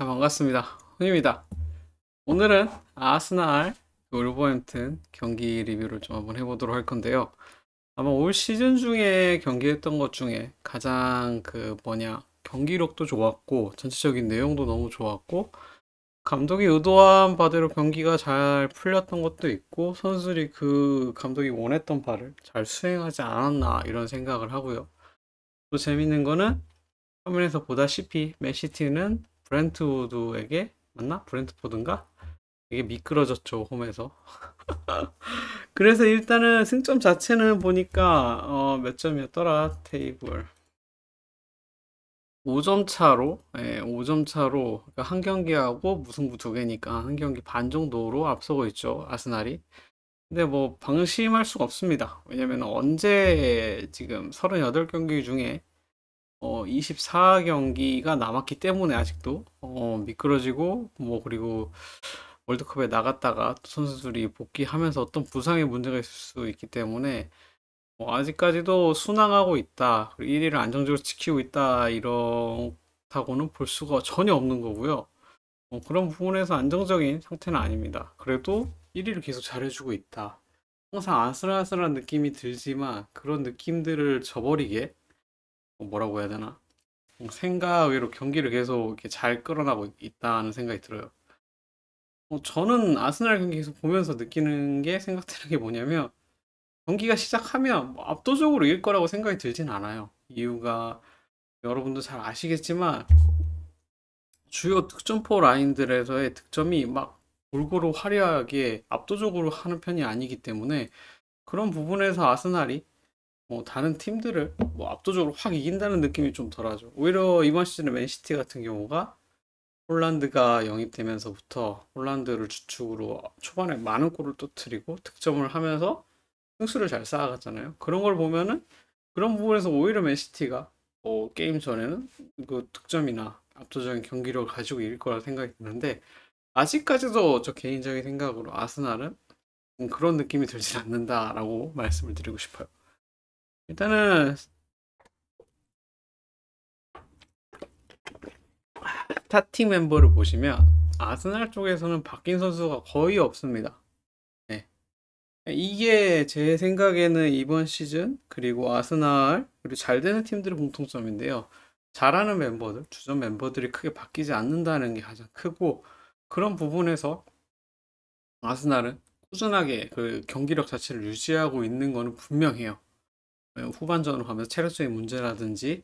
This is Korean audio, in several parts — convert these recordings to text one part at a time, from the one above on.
자 반갑습니다 훈입니다 오늘은 아스날 울버햄튼 경기 리뷰를 좀 한번 해보도록 할 건데요 아마 올 시즌 중에 경기했던 것 중에 가장 그 뭐냐 경기력도 좋았고 전체적인 내용도 너무 좋았고 감독이 의도한 바대로 경기가 잘 풀렸던 것도 있고 선수들이 그 감독이 원했던 바를 잘 수행하지 않았나 이런 생각을 하고요 또 재밌는 거는 화면에서 보다시피 맨시티는 브렌트우드에게 맞나? 브렌트포든가? 이게 미끄러졌죠 홈에서 아. 그래서 일단은 승점 자체는 보니까 어, 몇 점이었더라 테이블 5점 차로 예, 5점 차로 그러니까 한 경기하고 무승부 두 개니까 한 경기 반 정도로 앞서고 있죠 아스날이 근데 뭐 방심할 수가 없습니다 왜냐면 언제 지금 38경기 중에 어, 24경기가 남았기 때문에 아직도 어, 미끄러지고 뭐 그리고 월드컵에 나갔다가 선수들이 복귀하면서 어떤 부상의 문제가 있을 수 있기 때문에 어, 아직까지도 순항하고 있다 1위를 안정적으로 지키고 있다 이렇다고는 볼 수가 전혀 없는 거고요 어, 그런 부분에서 안정적인 상태는 아닙니다 그래도 1위를 계속 잘해주고 있다 항상 아슬아슬한 느낌이 들지만 그런 느낌들을 저버리게 어, 뭐라고 해야 되나 어, 생각외로 경기를 계속 이렇게 잘 끌어나고 있다는 생각이 들어요. 어, 저는 아스날 경기 계속 보면서 느끼는 게 생각되는 게 뭐냐면 경기가 시작하면 뭐 압도적으로 이길 거라고 생각이 들진 않아요. 이유가 여러분도 잘 아시겠지만 주요 득점포 라인들에서의 득점이 막 골고루 화려하게 압도적으로 하는 편이 아니기 때문에 그런 부분에서 아스날이 뭐 다른 팀들을 뭐 압도적으로 확 이긴다는 느낌이 좀 덜하죠. 오히려 이번 시즌에 맨시티 같은 경우가 홀란드가 영입되면서부터 홀란드를 주축으로 초반에 많은 골을 터트리고 득점을 하면서 승수를 잘 쌓아갔잖아요. 그런 걸 보면은 그런 부분에서 오히려 맨시티가 뭐 게임 전에는 그 득점이나 압도적인 경기력을 가지고 이길 거라 생각이 드는데 아직까지도 저 개인적인 생각으로 아스날은 음 그런 느낌이 들지 않는다라고 말씀을 드리고 싶어요. 일단은 타팀 멤버를 보시면 아스날 쪽에서는 바뀐 선수가 거의 없습니다. 네. 이게 제 생각에는 이번 시즌 그리고 아스날 그리고 잘 되는 팀들의 공통점인데요. 잘하는 멤버들, 주전 멤버들이 크게 바뀌지 않는다는 게 가장 크고 그런 부분에서 아스날은 꾸준하게 그 경기력 자체를 유지하고 있는 거는 분명해요. 예, 후반전으로 가면서 체력적인 문제라든지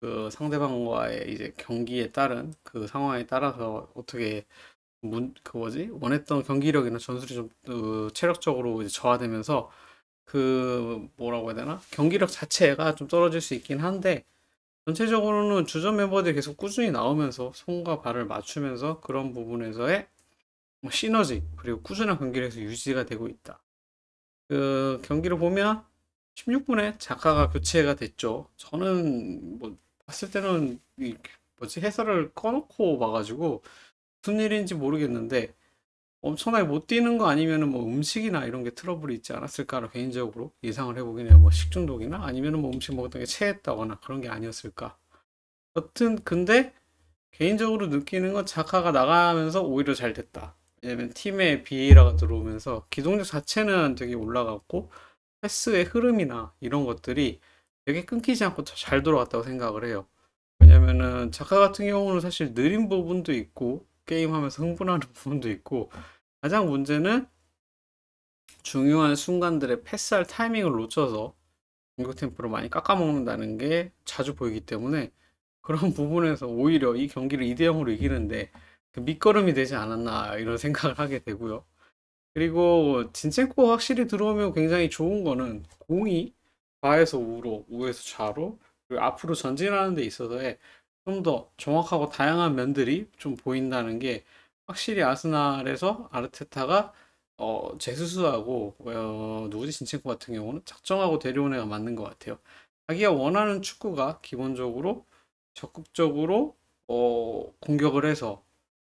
그 상대방과의 이제 경기에 따른 그 상황에 따라서 어떻게 문, 그 뭐지 원했던 경기력이나 전술이 좀그 어, 체력적으로 이제 저하되면서 그 뭐라고 해야 되나 경기력 자체가 좀 떨어질 수 있긴 한데 전체적으로는 주전 멤버들이 계속 꾸준히 나오면서 손과 발을 맞추면서 그런 부분에서의 시너지 그리고 꾸준한 경기력에서 유지가 되고 있다. 그 경기를 보면 16분에 작가가 교체가 됐죠. 저는 뭐 봤을 때는 이 뭐지 해설을 꺼놓고 봐가지고 무슨 일인지 모르겠는데 엄청나게 못 뛰는 거아니면뭐 음식이나 이런 게 트러블이 있지 않았을까를 개인적으로 예상을 해보긴 해요. 뭐 식중독이나 아니면뭐 음식 먹었던 게 체했다거나 그런 게 아니었을까. 여튼 근데 개인적으로 느끼는 건작가가 나가면서 오히려 잘 됐다. 왜냐면 팀에 비에라가 들어오면서 기동력 자체는 되게 올라갔고 패스의 흐름이나 이런 것들이 되게 끊기지 않고 잘 돌아갔다고 생각을 해요. 왜냐면은 작가 같은 경우는 사실 느린 부분도 있고 게임하면서 흥분하는 부분도 있고 가장 문제는 중요한 순간들의 패스할 타이밍을 놓쳐서 공격 템포를 많이 깎아먹는다는 게 자주 보이기 때문에 그런 부분에서 오히려 이 경기를 2대0으로 이기는데 그 밑거름이 되지 않았나 이런 생각을 하게 되고요. 그리고 진첸코 확실히 들어오면 굉장히 좋은 거는 공이 좌에서 우로, 우에서 좌로 그리고 앞으로 전진하는 데 있어서의 좀더 정확하고 다양한 면들이 좀 보인다는 게 확실히 아스날에서 아르테타가 어, 제수수하고 어, 누구지 진첸코 같은 경우는 작정하고 데려온 애가 맞는 것 같아요. 자기가 원하는 축구가 기본적으로 적극적으로 어, 공격을 해서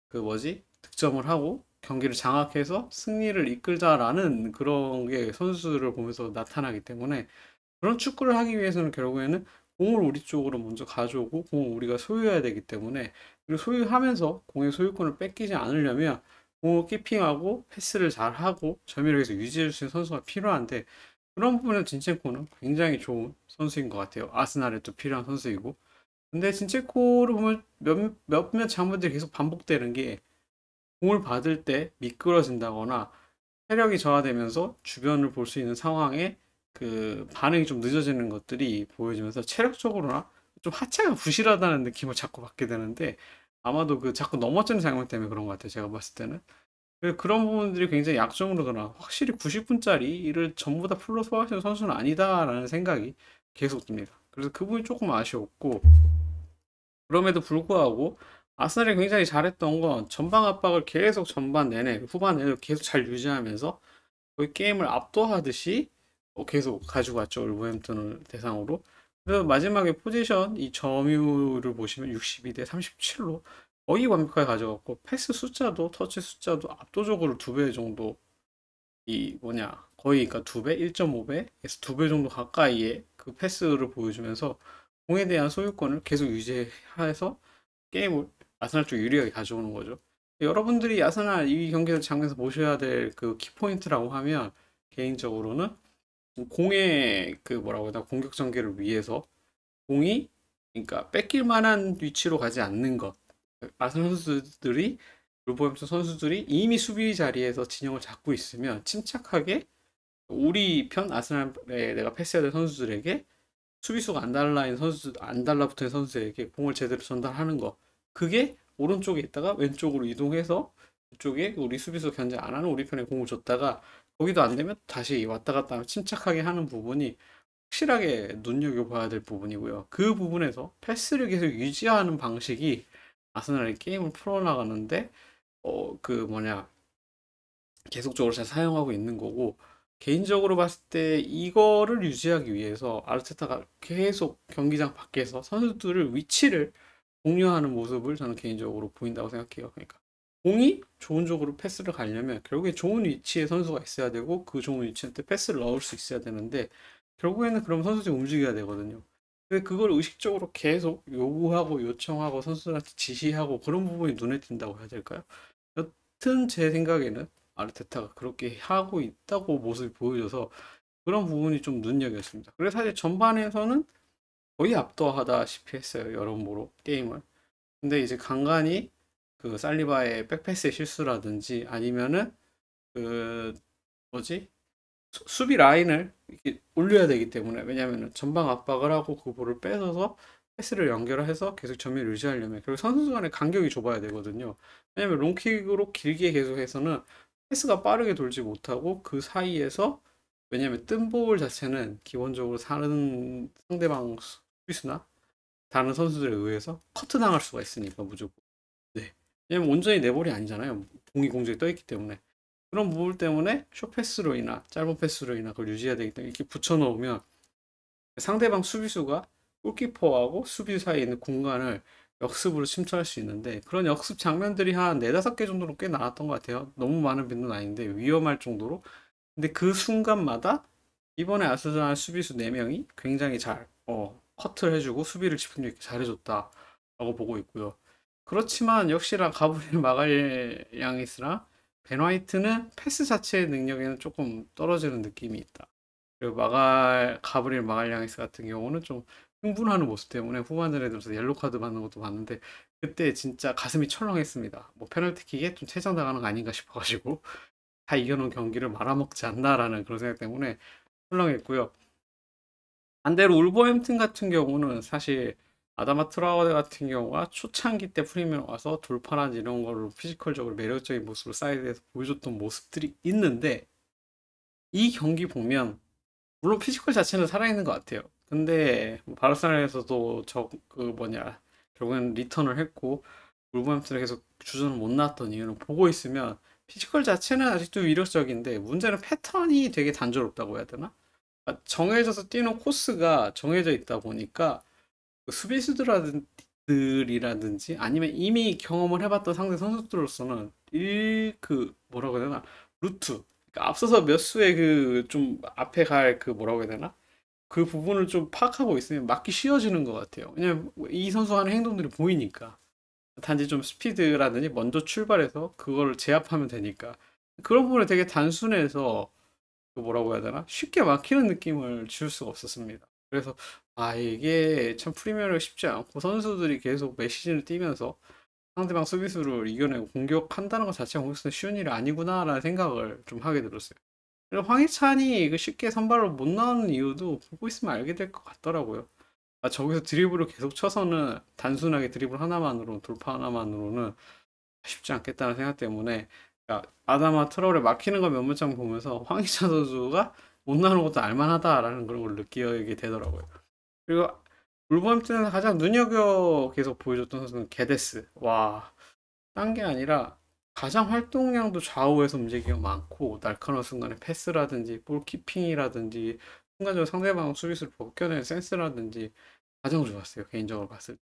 그 뭐지 득점을 하고 경기를 장악해서 승리를 이끌자라는 그런 게선수들을 보면서 나타나기 때문에 그런 축구를 하기 위해서는 결국에는 공을 우리 쪽으로 먼저 가져오고 공을 우리가 소유해야 되기 때문에 그리고 소유하면서 공의 소유권을 뺏기지 않으려면 공을 키핑하고 패스를 잘하고 점유력에서 유지해 주는 선수가 필요한데 그런 부분은 진첸코는 굉장히 좋은 선수인 것 같아요. 아스날에 또 필요한 선수이고 근데 진첸코를 보면 몇몇 장면들이 계속 반복되는 게 공을 받을 때 미끄러진다거나 체력이 저하되면서 주변을 볼 수 있는 상황에 그 반응이 좀 늦어지는 것들이 보여지면서 체력적으로나 좀 하체가 부실하다는 느낌을 자꾸 받게 되는데 아마도 그 자꾸 넘어지는 장면 때문에 그런 것 같아요. 제가 봤을 때는. 그런 부분들이 굉장히 약점으로거나 확실히 90분짜리 를 전부 다 풀로 소화하시는 선수는 아니다라는 생각이 계속 듭니다. 그래서 그분이 부 조금 아쉬웠고 그럼에도 불구하고 아스날이 굉장히 잘했던 건 전방 압박을 계속 전반 내내 후반 내내 계속 잘 유지하면서 거의 게임을 압도하듯이 어, 계속 가지고 왔죠 울버햄튼을 대상으로 그래서 마지막에 포지션 이 점유를 보시면 62대 37로 거의 완벽하게 가져갔고 패스 숫자도 터치 숫자도 압도적으로 두 배 정도 이 뭐냐 거의 그러니까 두배 1.5배에서 2배 정도 가까이의 그 패스를 보여주면서 공에 대한 소유권을 계속 유지해서 게임을 아스날 쪽 유리하게 가져오는 거죠. 여러분들이 아스날 이 경기를 장면에서 보셔야 될 그 키포인트라고 하면 개인적으로는 공의 그 뭐라고 해야 되나 공격 전개를 위해서 공이 그러니까 뺏길 만한 위치로 가지 않는 것. 아스날 선수들이 루버햄튼 선수들이 이미 수비 자리에서 진영을 잡고 있으면 침착하게 우리 편 아스날에 내가 패스해야 될 선수들에게 수비수가 안 달라인 선수 안 달라붙은 선수에게 공을 제대로 전달하는 것 그게 오른쪽에 있다가 왼쪽으로 이동해서 이쪽에 우리 수비수 견제 안 하는 우리 편에 공을 줬다가 거기도 안 되면 다시 왔다 갔다 침착하게 하는 부분이 확실하게 눈여겨봐야 될 부분이고요. 그 부분에서 패스를 계속 유지하는 방식이 아스날의 게임을 풀어나가는데 어그 뭐냐 계속적으로 잘 사용하고 있는 거고 개인적으로 봤을 때 이거를 유지하기 위해서 아르테타가 계속 경기장 밖에서 선수들을 위치를 공유하는 모습을 저는 개인적으로 보인다고 생각해요. 그러니까 공이 좋은 쪽으로 패스를 가려면 결국에 좋은 위치에 선수가 있어야 되고 그 좋은 위치한테 패스를 넣을 수 있어야 되는데 결국에는 그럼 선수들이 움직여야 되거든요. 근데 그걸 의식적으로 계속 요구하고 요청하고 선수들한테 지시하고 그런 부분이 눈에 띈다고 해야 될까요? 여튼 제 생각에는 아르테타가 그렇게 하고 있다고 모습이 보여져서 그런 부분이 좀 눈여겼습니다. 그래서 사실 전반에서는 거의 압도하다시피 했어요. 여러모로 게임을. 근데 이제 간간히 그 살리바의 백패스의 실수라든지 아니면은 그 뭐지 수, 수비 라인을 이렇게 올려야 되기 때문에 왜냐면은 전방 압박을 하고 그 볼을 뺏어서 패스를 연결해서 계속 점유를 유지하려면 결국 선수 간의 간격이 좁아야 되거든요. 왜냐면 롱킥으로 길게 계속해서는 패스가 빠르게 돌지 못하고 그 사이에서 왜냐면 뜬 볼 자체는 기본적으로 사는 상대방 수비수나 다른 선수들에 의해서 커트 당할 수가 있으니까 무조건 네 왜냐면 온전히 내볼이 아니잖아요 공이 공중에 떠 있기 때문에 그런 부분 때문에 쇼패스로 인하 짧은 패스로 인하 그걸 유지해야 되기 때문에 이렇게 붙여 놓으면 상대방 수비수가 골키퍼하고 수비 사이에 있는 공간을 역습으로 침투할 수 있는데 그런 역습 장면들이 한 네다섯 개 정도로 꽤 나왔던 것 같아요 너무 많은 빈도는 아닌데 위험할 정도로 근데 그 순간마다 이번에 아스날 수비수 4명이 굉장히 잘 어, 커트를 해주고 수비를 집중력 있게 잘해줬다 라고 보고 있고요. 그렇지만 역시나 가브리엘 마갈양이스랑 벤 화이트는 패스 자체의 능력에는 조금 떨어지는 느낌이 있다. 그리고 마갈 가브리엘 마갈양이스 같은 경우는 좀 흥분하는 모습 때문에 후반전에 들어서 옐로 카드 받는 것도 봤는데 그때 진짜 가슴이 철렁했습니다. 뭐 페널티킥에 좀 퇴장당하는 거 아닌가 싶어가지고 다 이겨놓은 경기를 말아먹지 않나라는 그런 생각 때문에 훌렁했고요. 반대로 울버햄튼 같은 경우는 사실 아다마 트라우드 같은 경우가 초창기 때 프리미엄 와서 돌파란 이런 거를 피지컬적으로 매력적인 모습으로 사이드에서 보여줬던 모습들이 있는데 이 경기 보면 물론 피지컬 자체는 살아있는 것 같아요. 근데 뭐 바르셀로나에서도 저 그 뭐냐 결국엔 리턴을 했고 울버햄튼에 계속 주전을 못놨던 이유는 보고 있으면 피지컬 자체는 아직도 위력적인데 문제는 패턴이 되게 단조롭다고 해야 되나? 아, 정해져서 뛰는 코스가 정해져 있다 보니까 그 수비수들이라든지 아니면 이미 경험을 해봤던 상대 선수들로서는 일그 뭐라고 해야 되나 루트 그러니까 앞서서 몇 수의 그 좀 앞에 갈 그 뭐라고 해야 되나 그 부분을 좀 파악하고 있으면 막기 쉬워지는 것 같아요. 왜냐면 이 선수 하는 행동들이 보이니까 단지 좀 스피드라든지 먼저 출발해서 그걸 제압하면 되니까 그런 부분에 되게 단순해서 그 뭐라고 해야 되나 쉽게 막히는 느낌을 줄 수가 없었습니다. 그래서 아 이게 참 프리미어리가 쉽지 않고 선수들이 계속 메시지를 띄면서 상대방 수비수를 이겨내고 공격한다는 것 자체가 공격수는 쉬운 일이 아니구나라는 생각을 좀 하게 들었어요. 그리고 황희찬이 그 쉽게 선발로 못 나오는 이유도 보고 있으면 알게 될 것 같더라고요. 아, 저기서 드리블을 계속 쳐서는 단순하게 드리블 하나만으로 돌파 하나만으로는 쉽지 않겠다는 생각 때문에 그러니까 아담아 트러블에 막히는 걸몇몇장 보면서 황희찬 선수가 못나는 것도 알만하다라는 그런 걸 느끼게 되더라고요. 그리고 울버햄튼에서 가장 눈여겨 계속 보여줬던 선수는 게데스. 와, 딴 게 아니라 가장 활동량도 좌우에서 움직이가 많고 날카로운 순간에 패스라든지 볼키핑이라든지 순간적으로 상대방 수비수를 벗겨내는 센스라든지 가장 좋았어요. 개인적으로 봤을 때.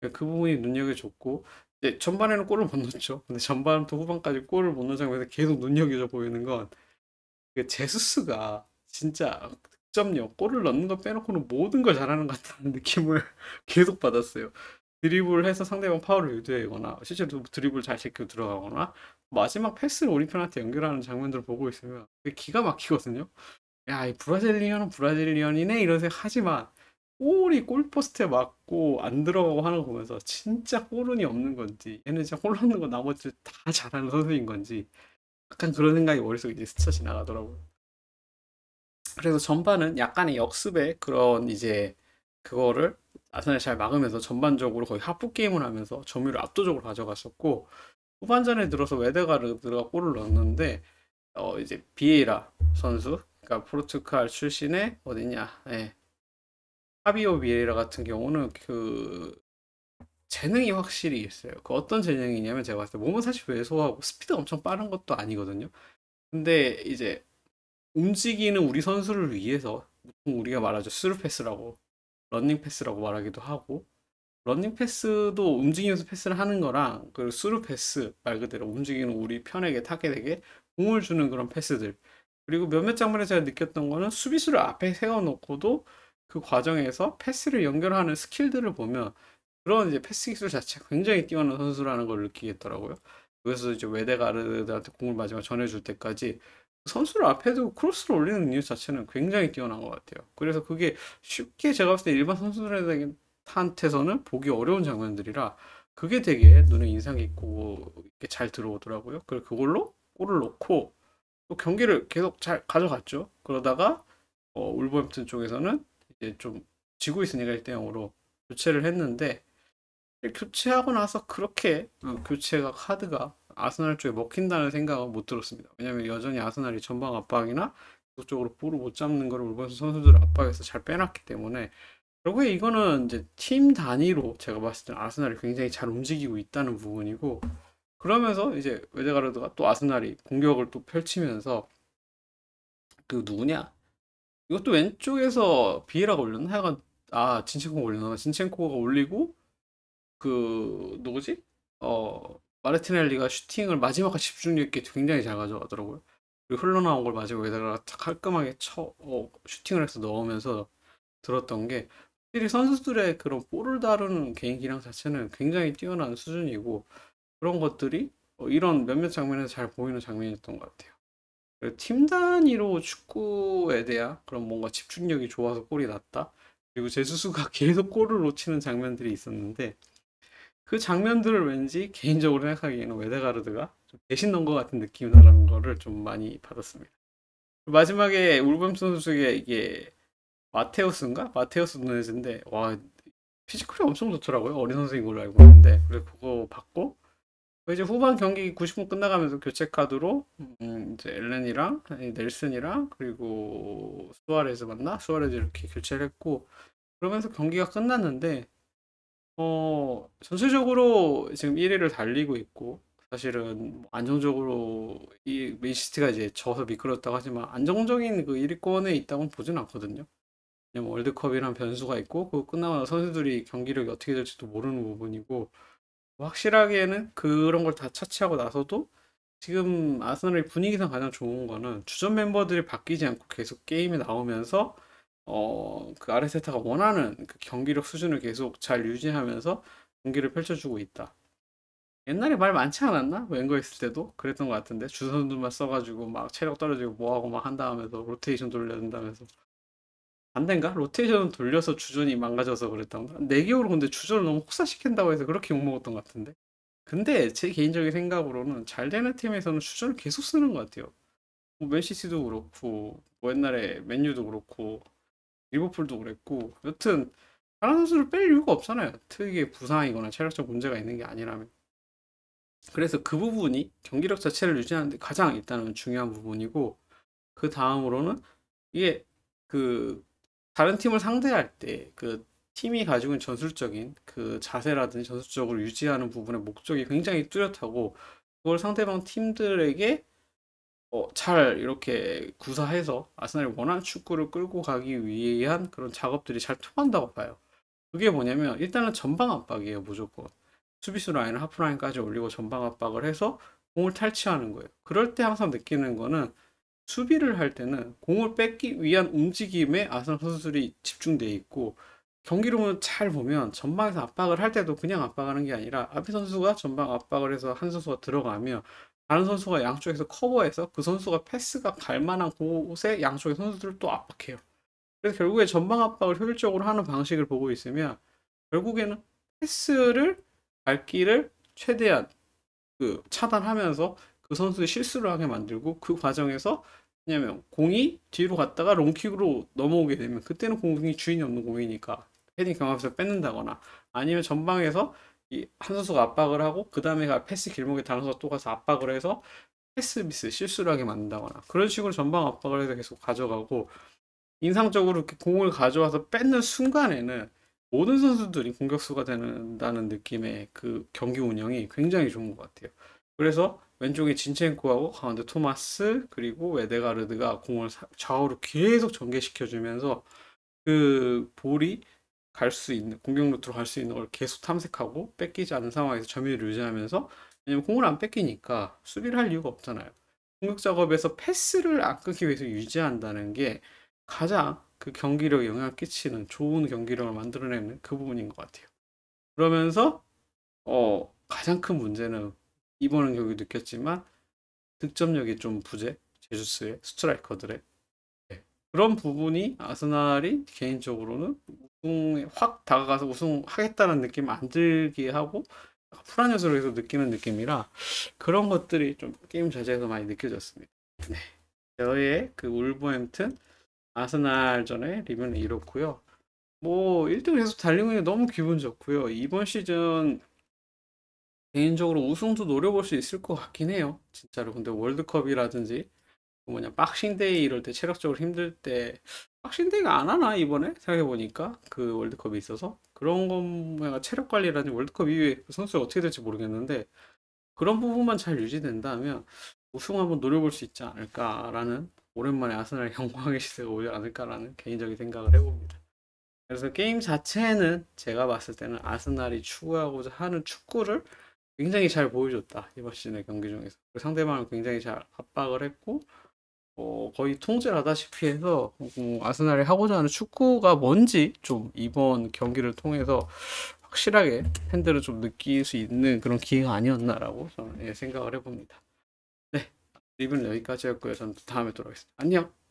그, 그 부분이 눈여겨줬고 이제 전반에는 골을 못넣죠 근데 전반부터 후반까지 골을 못 넣은 장면에서 계속 눈여겨져 보이는 건 그 제수스가 진짜 득점력, 골을 넣는 거 빼놓고는 모든 걸 잘하는 것 같다는 느낌을 계속 받았어요. 드리블을 해서 상대방 파울을 유도하거나 실제로 드리블 잘 제껴 들어가거나 마지막 패스를 우리 편한테 연결하는 장면들을 보고 있으면 기가 막히거든요. 야, 이 브라질리언은 브라질리언이네 이런 생각 하지만 골이 골포스트에 맞고 안 들어가고 하는 거 보면서 진짜 호른이 없는 건지 얘는 진짜 홀없는 거 나머지 다 잘하는 선수인 건지 약간 그런 생각이 머릿속에 이제 스쳐 지나가더라고요. 그래서 전반은 약간의 역습에 그런 이제 그거를 아스날잘 막으면서 전반적으로 거의 합부 게임을 하면서 점유를 압도적으로 가져갔었고 후반전에 들어서 웨데가르드가 골을 넣었는데 어 이제 비에이라 선수 그러니까 포르투갈 출신의 어디냐 예. 하비오 비에라 같은 경우는 그 재능이 확실히 있어요. 그 어떤 재능이냐면 제가 봤을 때 몸은 사실 왜소하고 스피드 엄청 빠른 것도 아니거든요. 근데 이제 움직이는 우리 선수를 위해서 우리가 말하죠 스루 패스라고 런닝 패스라고 말하기도 하고 런닝 패스도 움직이면서 패스를 하는 거랑 그 스루 패스 말 그대로 움직이는 우리 편에게 타겟에게 공을 주는 그런 패스들 그리고 몇몇 장면에 제가 느꼈던 거는 수비수를 앞에 세워놓고도 그 과정에서 패스를 연결하는 스킬들을 보면 그런 이제 패스 기술 자체가 굉장히 뛰어난 선수라는 걸 느끼겠더라고요. 그래서 이제 외대가르한테 공을 마지막 전해줄 때까지 선수를 앞에 두고 크로스를 올리는 능력 자체는 굉장히 뛰어난 것 같아요. 그래서 그게 쉽게 제가 봤을 때 일반 선수들한테서는 보기 어려운 장면들이라 그게 되게 눈에 인상 깊고 이렇게 잘 들어오더라고요. 그래서 그걸로 골을 넣고 또 경기를 계속 잘 가져갔죠. 그러다가 어, 울버햄튼 쪽에서는 이제 좀 지고 있으니까 1대0으로 교체를 했는데 교체하고 나서 그렇게 어, 교체가 카드가 아스날 쪽에 먹힌다는 생각은 못 들었습니다. 왜냐면 여전히 아스날이 전방 압박이나 그쪽으로 볼을 못 잡는 걸 울버스 선수들 압박에서 잘 빼놨기 때문에 결국에 이거는 이제 팀 단위로 제가 봤을 때 아스날이 굉장히 잘 움직이고 있다는 부분이고 그러면서 이제 웨데가르드가또 아스날이 공격을 또 펼치면서 그 누구냐 이것도 왼쪽에서 비에라가 올렸나? 하여간 아 진첸코가 올렸나? 진첸코가 올리고 그 누구지? 어 마르티넬리가 슈팅을 마지막에 집중력 있게 굉장히 잘 가져가더라고요. 그리고 흘러나온 걸 마지막 에다가 깔끔하게 쳐 어, 슈팅을 해서 넣으면서 들었던 게 확실히 선수들의 그런 볼을 다루는 개인 기량 자체는 굉장히 뛰어난 수준이고 그런 것들이 어, 이런 몇몇 장면에서 잘 보이는 장면이었던 것 같아요. 그 팀 단위로 축구에 대한 그런 뭔가 집중력이 좋아서 골이 났다. 그리고 제수스가 계속 골을 놓치는 장면들이 있었는데 그 장면들을 왠지 개인적으로 생각하기에는 웨데가르드가 좀 대신 넣은 것 같은 느낌이라는 거를 좀 많이 받았습니다. 마지막에 울버 선수의 이게 마테우스인가? 마테우스 누네즈인데 와 피지컬이 엄청 좋더라고요. 어린 선수인 걸로 알고 있는데 그래서 그거 받고 뭐 이제 후반 경기 90분 끝나가면서 교체 카드로 음, 이제 엘렌이랑 넬슨이랑 그리고 수아레즈 만나 수아레즈 이렇게 교체를 했고 그러면서 경기가 끝났는데 어 전체적으로 지금 1위를 달리고 있고 사실은 뭐 안정적으로 이 맨시티가 이제 져서 미끄럽다고 하지만 안정적인 그 1위권에 있다고는 보진 않거든요. 왜냐면 월드컵이란 변수가 있고 그 끝나고 선수들이 경기력이 어떻게 될지도 모르는 부분이고 확실하게는 그런 걸다 차치하고 나서도 지금 아스널의 분위기상 가장 좋은 거는 주전 멤버들이 바뀌지 않고 계속 게임에 나오면서 어, 그 아르테타가 원하는 그 경기력 수준을 계속 잘 유지하면서 경기를 펼쳐주고 있다. 옛날에 말 많지 않았나? 웬거 있을 때도 그랬던 것 같은데 주선들만 써가지고 막 체력 떨어지고 뭐하고 막 한다 하면서 로테이션 돌려준다면서 안된가? 로테이션 돌려서 주전이 망가져서 그랬던가? 내기으로 네 근데 주전을 너무 혹사시킨다고 해서 그렇게 욕먹었던 것 같은데 근데 제 개인적인 생각으로는 잘 되는 팀에서는 주전을 계속 쓰는 것 같아요 뭐 맨시티도 그렇고 뭐 옛날에 맨유도 그렇고 리버풀도 그랬고 여튼 다른 선수를 뺄 이유가 없잖아요 특유의 부상이거나 체력적 문제가 있는 게 아니라면 그래서 그 부분이 경기력 자체를 유지하는데 가장 일단은 중요한 부분이고 그 다음으로는 이게 그 다른 팀을 상대할 때 그 팀이 가지고 있는 전술적인 그 자세라든지 전술적으로 유지하는 부분의 목적이 굉장히 뚜렷하고 그걸 상대방 팀들에게 어, 잘 이렇게 구사해서 아스날이 원하는 축구를 끌고 가기 위한 그런 작업들이 잘 통한다고 봐요. 그게 뭐냐면 일단은 전방 압박이에요 무조건 수비수 라인을 하프라인까지 올리고 전방 압박을 해서 공을 탈취하는 거예요. 그럴 때 항상 느끼는 거는 수비를 할 때는 공을 뺏기 위한 움직임에 아스 선수들이 집중돼 있고 경기로는 잘 보면 전방에서 압박을 할 때도 그냥 압박하는 게 아니라 앞에 선수가 전방 압박을 해서 한 선수가 들어가면 다른 선수가 양쪽에서 커버해서 그 선수가 패스가 갈 만한 곳에 양쪽의 선수들을 또 압박해요. 그래서 결국에 전방 압박을 효율적으로 하는 방식을 보고 있으면 결국에는 패스를 갈 길을 최대한 그 차단하면서 그 선수의 실수를 하게 만들고 그 과정에서 왜냐면 공이 뒤로 갔다가 롱킥으로 넘어오게 되면 그때는 공이 주인이 없는 공이니까 헤딩 경합에서 뺏는다거나 아니면 전방에서 이한 선수가 압박을 하고 그 다음에 패스 길목에 다른 선수가 또 가서 압박을 해서 패스 미스 실수를 하게 만든다거나 그런 식으로 전방 압박을 해서 계속 가져가고 인상적으로 이렇게 공을 가져와서 뺏는 순간에는 모든 선수들이 공격수가 된다는 느낌의 그 경기 운영이 굉장히 좋은 것 같아요. 그래서 왼쪽에 진첸코하고 가운데 토마스 그리고 웨데가르드가 공을 좌우로 계속 전개시켜주면서 그 볼이 갈 수 있는 공격 루트로 갈 수 있는 걸 계속 탐색하고 뺏기지 않는 상황에서 점유율을 유지하면서 왜냐면 공을 안 뺏기니까 수비를 할 이유가 없잖아요. 공격 작업에서 패스를 안 끊기 위해서 유지한다는 게 가장 그 경기력에 영향을 끼치는 좋은 경기력을 만들어내는 그 부분인 것 같아요. 그러면서 어 가장 큰 문제는 이번 은 경기 느꼈지만 득점력이 좀 부재 제주스의 스트라이커들의 네. 그런 부분이 아스날이 개인적으로는 우승에 확 다가가서 우승하겠다는 느낌 안 들게 하고 풀한 요소로서 해 느끼는 느낌이라 그런 것들이 좀 게임 자체에서 많이 느껴졌습니다. 네. 저의 그 울버햄튼 아스날전의 리뷰는 이렇고요. 뭐 1등 계속 달리고 있는 게 너무 기분 좋고요. 이번 시즌 개인적으로 우승도 노려볼 수 있을 것 같긴 해요. 진짜로. 근데 월드컵이라든지 뭐 뭐냐 박싱데이 이럴 때 체력적으로 힘들 때 박싱데이가 안 하나 이번에 생각해보니까 그 월드컵이 있어서 그런 건뭐냐 체력 관리라든지 월드컵 이후에 그 선수가 어떻게 될지 모르겠는데 그런 부분만 잘 유지된다면 우승 한번 노려볼 수 있지 않을까라는 오랜만에 아스날 영광의 시대가 오지 않을까라는 개인적인 생각을 해봅니다. 그래서 게임 자체는 제가 봤을 때는 아스날이 추구하고자 하는 축구를 굉장히 잘 보여줬다 이번 시즌의 경기 중에서 그 상대방을 굉장히 잘 압박을 했고 어, 거의 통제를 하다시피 해서 어, 아스날이 하고자 하는 축구가 뭔지 좀 이번 경기를 통해서 확실하게 팬들을 좀 느낄 수 있는 그런 기회가 아니었나라고 저는 예, 생각을 해봅니다. 네, 리뷰는 여기까지였고요. 저는 다음에 돌아오겠습니다. 안녕!